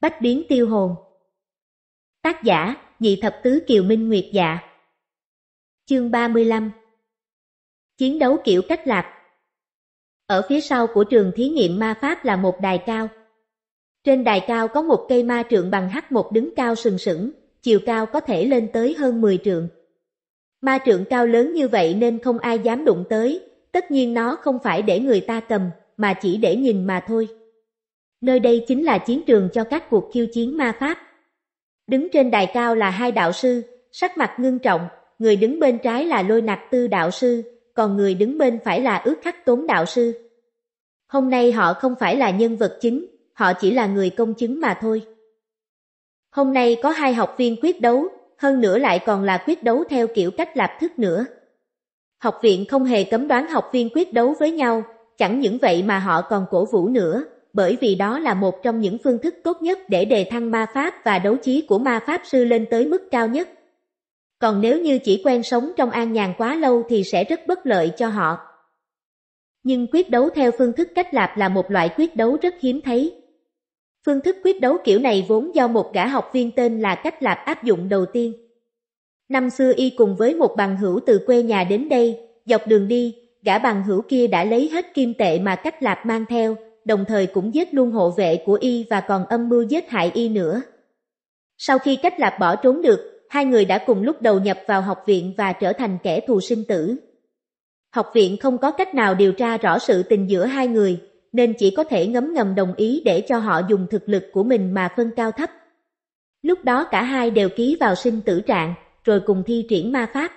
Bách biến tiêu hồn Tác giả, Nhị Thập Tứ Kiều Minh Nguyệt Dạ Chương 35 Chiến đấu kiểu cách lạp Ở phía sau của trường thí nghiệm ma pháp là một đài cao. Trên đài cao có một cây ma trượng bằng hắc một đứng cao sừng sững, chiều cao có thể lên tới hơn 10 trượng. Ma trượng cao lớn như vậy nên không ai dám đụng tới, tất nhiên nó không phải để người ta cầm, mà chỉ để nhìn mà thôi. Nơi đây chính là chiến trường cho các cuộc khiêu chiến ma pháp. Đứng trên đài cao là hai đạo sư, sắc mặt ngưng trọng, người đứng bên trái là lôi nạc tư đạo sư, còn người đứng bên phải là ước khắc tốn đạo sư. Hôm nay họ không phải là nhân vật chính, họ chỉ là người công chứng mà thôi. Hôm nay có hai học viên quyết đấu, hơn nữa lại còn là quyết đấu theo kiểu cách lạp thức nữa. Học viện không hề cấm đoán học viên quyết đấu với nhau, chẳng những vậy mà họ còn cổ vũ nữa bởi vì đó là một trong những phương thức tốt nhất để đề thăng ma pháp và đấu trí của ma pháp sư lên tới mức cao nhất. Còn nếu như chỉ quen sống trong an nhàn quá lâu thì sẽ rất bất lợi cho họ. Nhưng quyết đấu theo phương thức cách lạp là một loại quyết đấu rất hiếm thấy. Phương thức quyết đấu kiểu này vốn do một gã học viên tên là cách lạp áp dụng đầu tiên. Năm xưa y cùng với một bằng hữu từ quê nhà đến đây, dọc đường đi, gã bằng hữu kia đã lấy hết kim tệ mà cách lạp mang theo, đồng thời cũng giết luôn hộ vệ của y và còn âm mưu giết hại y nữa. Sau khi cách lạp bỏ trốn được, hai người đã cùng lúc đầu nhập vào học viện và trở thành kẻ thù sinh tử. Học viện không có cách nào điều tra rõ sự tình giữa hai người, nên chỉ có thể ngấm ngầm đồng ý để cho họ dùng thực lực của mình mà phân cao thấp. Lúc đó cả hai đều ký vào sinh tử trạng, rồi cùng thi triển ma pháp.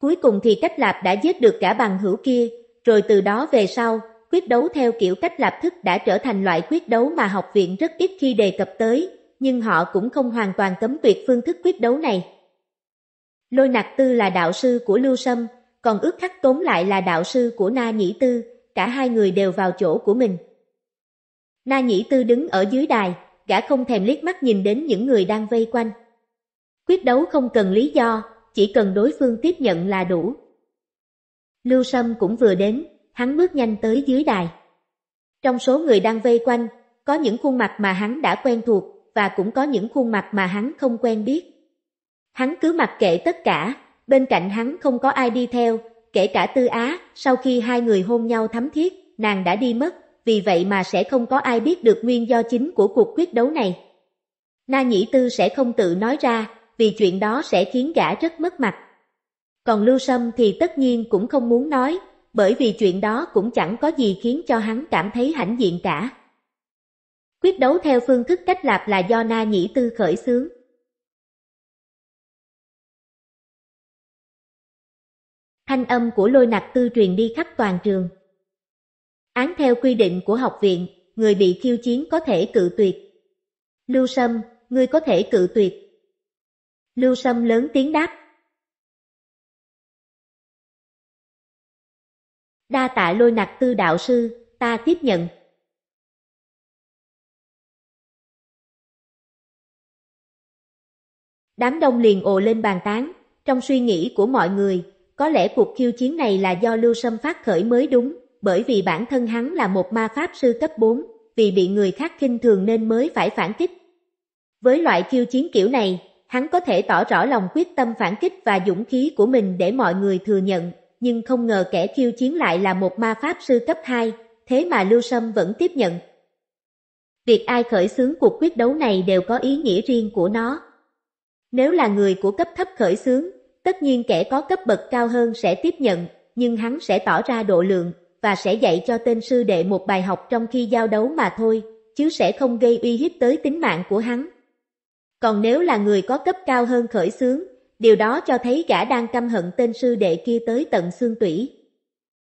Cuối cùng thì cách lạp đã giết được cả bằng hữu kia, rồi từ đó về sau, quyết đấu theo kiểu cách lập thức đã trở thành loại quyết đấu mà học viện rất ít khi đề cập tới, nhưng họ cũng không hoàn toàn cấm tuyệt phương thức quyết đấu này. Lôi Nặc Tư là đạo sư của Lưu Sâm, còn ước khắc tốn lại là đạo sư của Na Nhĩ Tư, cả hai người đều vào chỗ của mình. Na Nhĩ Tư đứng ở dưới đài, gã không thèm liếc mắt nhìn đến những người đang vây quanh. Quyết đấu không cần lý do, chỉ cần đối phương tiếp nhận là đủ. Lưu Sâm cũng vừa đến, hắn bước nhanh tới dưới đài. Trong số người đang vây quanh, có những khuôn mặt mà hắn đã quen thuộc và cũng có những khuôn mặt mà hắn không quen biết. Hắn cứ mặc kệ tất cả, bên cạnh hắn không có ai đi theo, kể cả Tư Á, sau khi hai người hôn nhau thắm thiết, nàng đã đi mất, vì vậy mà sẽ không có ai biết được nguyên do chính của cuộc quyết đấu này. Na Nhĩ Tư sẽ không tự nói ra, vì chuyện đó sẽ khiến gã rất mất mặt. Còn Lưu Sâm thì tất nhiên cũng không muốn nói, bởi vì chuyện đó cũng chẳng có gì khiến cho hắn cảm thấy hãnh diện cả. Quyết đấu theo phương thức cách lạp là do Na Nhĩ Tư khởi xướng. Thanh âm của lôi nặc tư truyền đi khắp toàn trường. Án theo quy định của học viện, người bị khiêu chiến có thể cự tuyệt. Lưu Sâm, ngươi có thể cự tuyệt. Lưu Sâm lớn tiếng đáp. Đa tạ lôi nặc tư đạo sư, ta tiếp nhận. Đám đông liền ồ lên bàn tán, trong suy nghĩ của mọi người, có lẽ cuộc khiêu chiến này là do Lưu Sâm phát khởi mới đúng, bởi vì bản thân hắn là một ma pháp sư cấp 4, vì bị người khác khinh thường nên mới phải phản kích. Với loại khiêu chiến kiểu này, hắn có thể tỏ rõ lòng quyết tâm phản kích và dũng khí của mình để mọi người thừa nhận nhưng không ngờ kẻ khiêu chiến lại là một ma pháp sư cấp 2, thế mà Lưu Sâm vẫn tiếp nhận. Việc ai khởi xướng cuộc quyết đấu này đều có ý nghĩa riêng của nó. Nếu là người của cấp thấp khởi xướng, tất nhiên kẻ có cấp bậc cao hơn sẽ tiếp nhận, nhưng hắn sẽ tỏ ra độ lượng, và sẽ dạy cho tên sư đệ một bài học trong khi giao đấu mà thôi, chứ sẽ không gây uy hiếp tới tính mạng của hắn. Còn nếu là người có cấp cao hơn khởi xướng, điều đó cho thấy gã đang căm hận tên sư đệ kia tới tận xương tủy.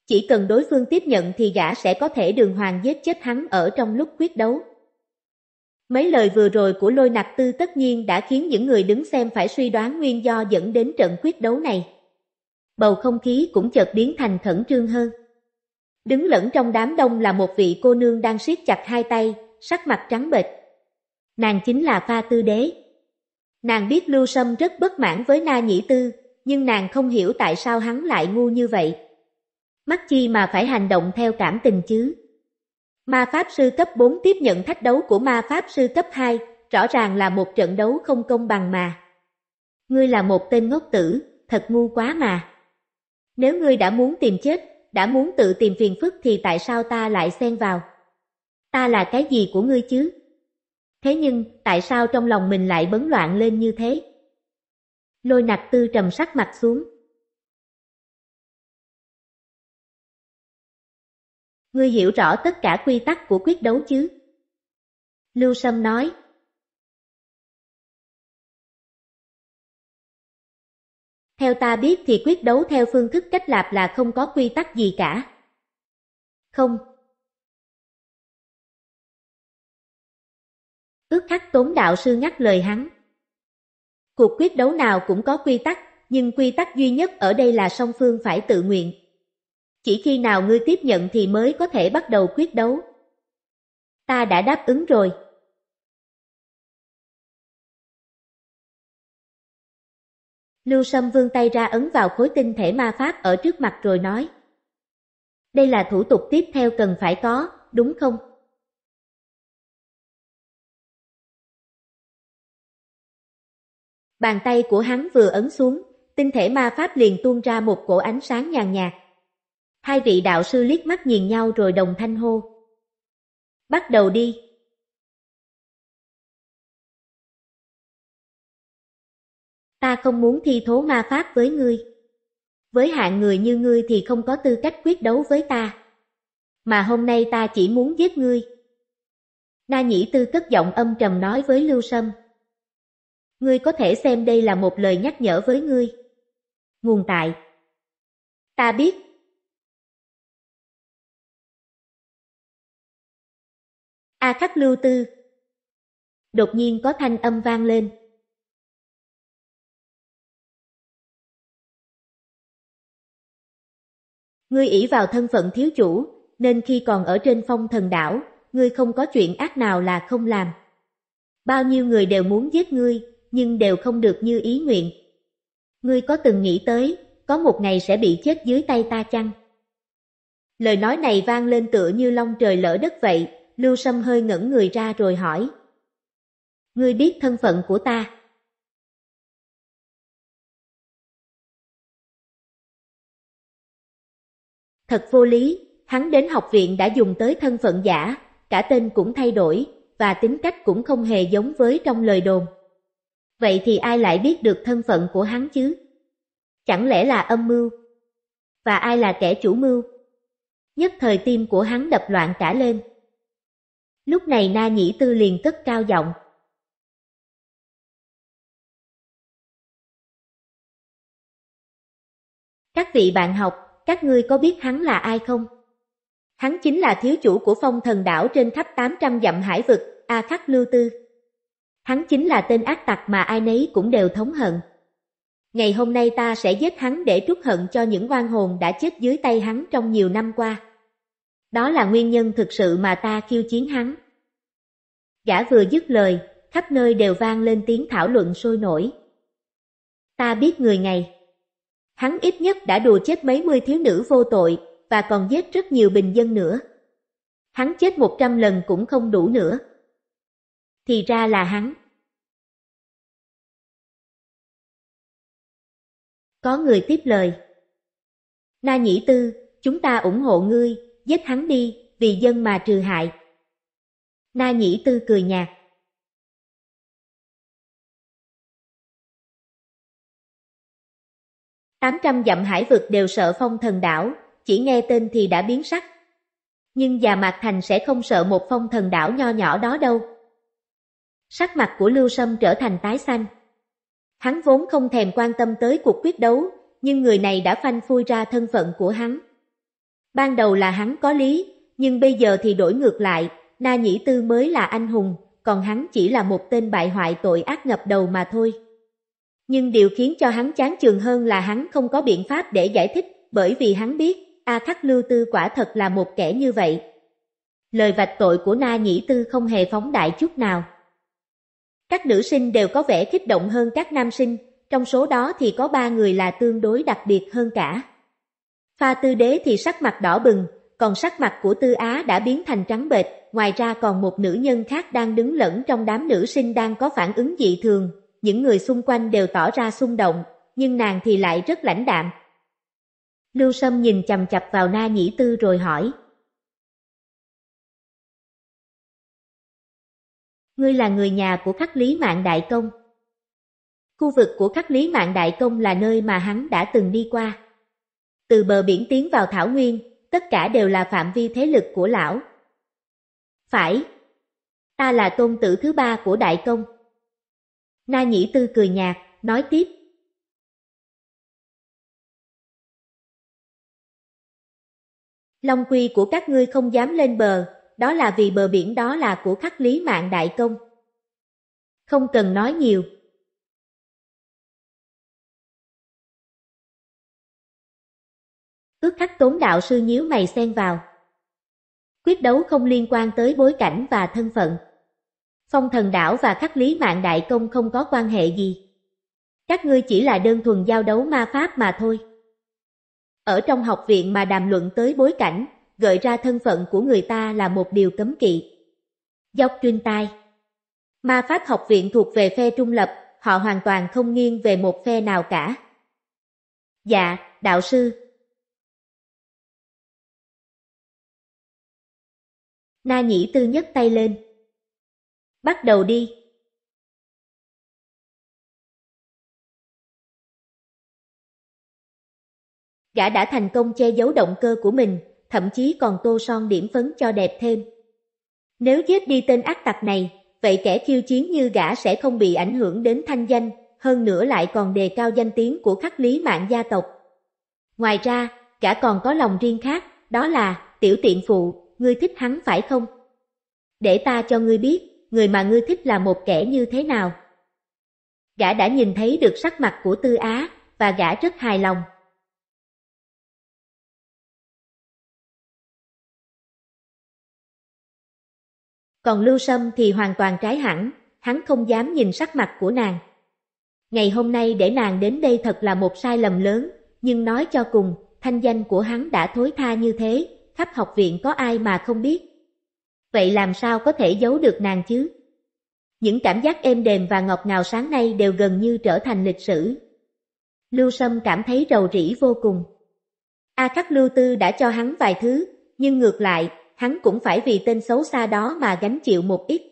Chỉ cần đối phương tiếp nhận thì gã sẽ có thể đường hoàng giết chết hắn ở trong lúc quyết đấu. Mấy lời vừa rồi của lôi nặc tư tất nhiên đã khiến những người đứng xem phải suy đoán nguyên do dẫn đến trận quyết đấu này. Bầu không khí cũng chợt biến thành khẩn trương hơn. Đứng lẫn trong đám đông là một vị cô nương đang siết chặt hai tay, sắc mặt trắng bệch. Nàng chính là Pha Tư Đế. Nàng biết Lưu Sâm rất bất mãn với Na Nhĩ Tư, nhưng nàng không hiểu tại sao hắn lại ngu như vậy. Mắc chi mà phải hành động theo cảm tình chứ. Ma Pháp Sư cấp 4 tiếp nhận thách đấu của Ma Pháp Sư cấp 2, rõ ràng là một trận đấu không công bằng mà. Ngươi là một tên ngốc tử, thật ngu quá mà. Nếu ngươi đã muốn tìm chết, đã muốn tự tìm phiền phức thì tại sao ta lại xen vào? Ta là cái gì của ngươi chứ? Thế nhưng, tại sao trong lòng mình lại bấn loạn lên như thế? Lôi nặc tư trầm sắc mặt xuống. Ngươi hiểu rõ tất cả quy tắc của quyết đấu chứ? Lưu Sâm nói. Theo ta biết thì quyết đấu theo phương thức cách lạp là không có quy tắc gì cả. Không, Ước khắc tốn đạo sư ngắt lời hắn. Cuộc quyết đấu nào cũng có quy tắc, nhưng quy tắc duy nhất ở đây là song phương phải tự nguyện. Chỉ khi nào ngươi tiếp nhận thì mới có thể bắt đầu quyết đấu. Ta đã đáp ứng rồi. Lưu Sâm vươn tay ra ấn vào khối tinh thể ma pháp ở trước mặt rồi nói. Đây là thủ tục tiếp theo cần phải có, đúng không? Bàn tay của hắn vừa ấn xuống, tinh thể ma pháp liền tuôn ra một cổ ánh sáng nhàn nhạt. Hai vị đạo sư liếc mắt nhìn nhau rồi đồng thanh hô. Bắt đầu đi. Ta không muốn thi thố ma pháp với ngươi. Với hạng người như ngươi thì không có tư cách quyết đấu với ta. Mà hôm nay ta chỉ muốn giết ngươi. Na Nhĩ Tư cất giọng âm trầm nói với Lưu Sâm. Ngươi có thể xem đây là một lời nhắc nhở với ngươi. Nguồn tại Ta biết. A à khắc lưu tư Đột nhiên có thanh âm vang lên. Ngươi ỷ vào thân phận thiếu chủ, nên khi còn ở trên phong thần đảo, ngươi không có chuyện ác nào là không làm. Bao nhiêu người đều muốn giết ngươi, nhưng đều không được như ý nguyện. Ngươi có từng nghĩ tới, có một ngày sẽ bị chết dưới tay ta chăng? Lời nói này vang lên tựa như long trời lỡ đất vậy, Lưu Sâm hơi ngẩn người ra rồi hỏi. Ngươi biết thân phận của ta. Thật vô lý, hắn đến học viện đã dùng tới thân phận giả, cả tên cũng thay đổi, và tính cách cũng không hề giống với trong lời đồn. Vậy thì ai lại biết được thân phận của hắn chứ? Chẳng lẽ là âm mưu? Và ai là kẻ chủ mưu? Nhất thời tim của hắn đập loạn cả lên. Lúc này Na Nhĩ Tư liền cất cao giọng. Các vị bạn học, các ngươi có biết hắn là ai không? Hắn chính là thiếu chủ của phong thần đảo trên khắp 800 dặm hải vực, A Khắc Lưu Tư. Hắn chính là tên ác tặc mà ai nấy cũng đều thống hận. Ngày hôm nay ta sẽ giết hắn để trút hận cho những oan hồn đã chết dưới tay hắn trong nhiều năm qua. Đó là nguyên nhân thực sự mà ta khiêu chiến hắn. Gã vừa dứt lời, khắp nơi đều vang lên tiếng thảo luận sôi nổi. Ta biết người này. Hắn ít nhất đã đùa chết mấy mươi thiếu nữ vô tội, và còn giết rất nhiều bình dân nữa. Hắn chết một trăm lần cũng không đủ nữa thì ra là hắn. Có người tiếp lời. Na Nhĩ Tư, chúng ta ủng hộ ngươi, giết hắn đi, vì dân mà trừ hại. Na Nhĩ Tư cười nhạt. Tám trăm dặm hải vực đều sợ phong thần đảo, chỉ nghe tên thì đã biến sắc. Nhưng già Mạc Thành sẽ không sợ một phong thần đảo nho nhỏ đó đâu. Sắc mặt của Lưu Sâm trở thành tái xanh. Hắn vốn không thèm quan tâm tới cuộc quyết đấu, nhưng người này đã phanh phui ra thân phận của hắn. Ban đầu là hắn có lý, nhưng bây giờ thì đổi ngược lại, Na Nhĩ Tư mới là anh hùng, còn hắn chỉ là một tên bại hoại tội ác ngập đầu mà thôi. Nhưng điều khiến cho hắn chán chường hơn là hắn không có biện pháp để giải thích, bởi vì hắn biết, A Thắc Lưu Tư quả thật là một kẻ như vậy. Lời vạch tội của Na Nhĩ Tư không hề phóng đại chút nào. Các nữ sinh đều có vẻ kích động hơn các nam sinh, trong số đó thì có ba người là tương đối đặc biệt hơn cả. Pha tư đế thì sắc mặt đỏ bừng, còn sắc mặt của tư á đã biến thành trắng bệch, ngoài ra còn một nữ nhân khác đang đứng lẫn trong đám nữ sinh đang có phản ứng dị thường, những người xung quanh đều tỏ ra xung động, nhưng nàng thì lại rất lãnh đạm. Lưu Sâm nhìn chầm chập vào Na Nhĩ Tư rồi hỏi, Ngươi là người nhà của khắc lý mạng đại công. Khu vực của khắc lý mạng đại công là nơi mà hắn đã từng đi qua. Từ bờ biển tiến vào Thảo Nguyên, tất cả đều là phạm vi thế lực của lão. Phải. Ta là tôn tử thứ ba của đại công. Na Nhĩ Tư cười nhạt, nói tiếp. Long quy của các ngươi không dám lên bờ, đó là vì bờ biển đó là của khắc lý mạng đại công. Không cần nói nhiều. Ước khắc tốn đạo sư nhíu mày xen vào. Quyết đấu không liên quan tới bối cảnh và thân phận. Phong thần đảo và khắc lý mạng đại công không có quan hệ gì. Các ngươi chỉ là đơn thuần giao đấu ma pháp mà thôi. Ở trong học viện mà đàm luận tới bối cảnh, gợi ra thân phận của người ta là một điều cấm kỵ. Dọc chuyên tai Ma Pháp học viện thuộc về phe trung lập, họ hoàn toàn không nghiêng về một phe nào cả. Dạ, đạo sư. Na nhĩ tư nhấc tay lên. Bắt đầu đi. Gã đã thành công che giấu động cơ của mình, thậm chí còn tô son điểm phấn cho đẹp thêm. Nếu giết đi tên ác tặc này, vậy kẻ khiêu chiến như gã sẽ không bị ảnh hưởng đến thanh danh, hơn nữa lại còn đề cao danh tiếng của khắc lý mạng gia tộc. Ngoài ra, gã còn có lòng riêng khác, đó là, tiểu tiện phụ, ngươi thích hắn phải không? Để ta cho ngươi biết, người mà ngươi thích là một kẻ như thế nào. Gã đã nhìn thấy được sắc mặt của Tư Á, và gã rất hài lòng. Còn Lưu Sâm thì hoàn toàn trái hẳn, hắn không dám nhìn sắc mặt của nàng. Ngày hôm nay để nàng đến đây thật là một sai lầm lớn, nhưng nói cho cùng, thanh danh của hắn đã thối tha như thế, khắp học viện có ai mà không biết. Vậy làm sao có thể giấu được nàng chứ? Những cảm giác êm đềm và ngọt ngào sáng nay đều gần như trở thành lịch sử. Lưu Sâm cảm thấy rầu rĩ vô cùng. A Khắc Lưu Tư đã cho hắn vài thứ, nhưng ngược lại, hắn cũng phải vì tên xấu xa đó mà gánh chịu một ít.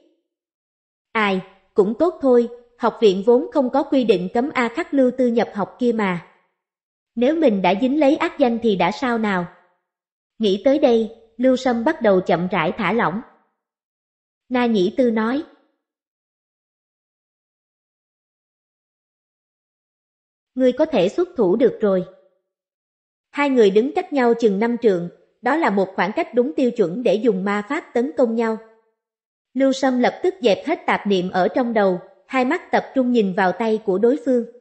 Ai, cũng tốt thôi, học viện vốn không có quy định cấm A khắc lưu tư nhập học kia mà. Nếu mình đã dính lấy ác danh thì đã sao nào? Nghĩ tới đây, Lưu Sâm bắt đầu chậm rãi thả lỏng. Na Nhĩ Tư nói. Ngươi có thể xuất thủ được rồi. Hai người đứng cách nhau chừng năm trường đó là một khoảng cách đúng tiêu chuẩn để dùng ma pháp tấn công nhau. Lưu Sâm lập tức dẹp hết tạp niệm ở trong đầu, hai mắt tập trung nhìn vào tay của đối phương.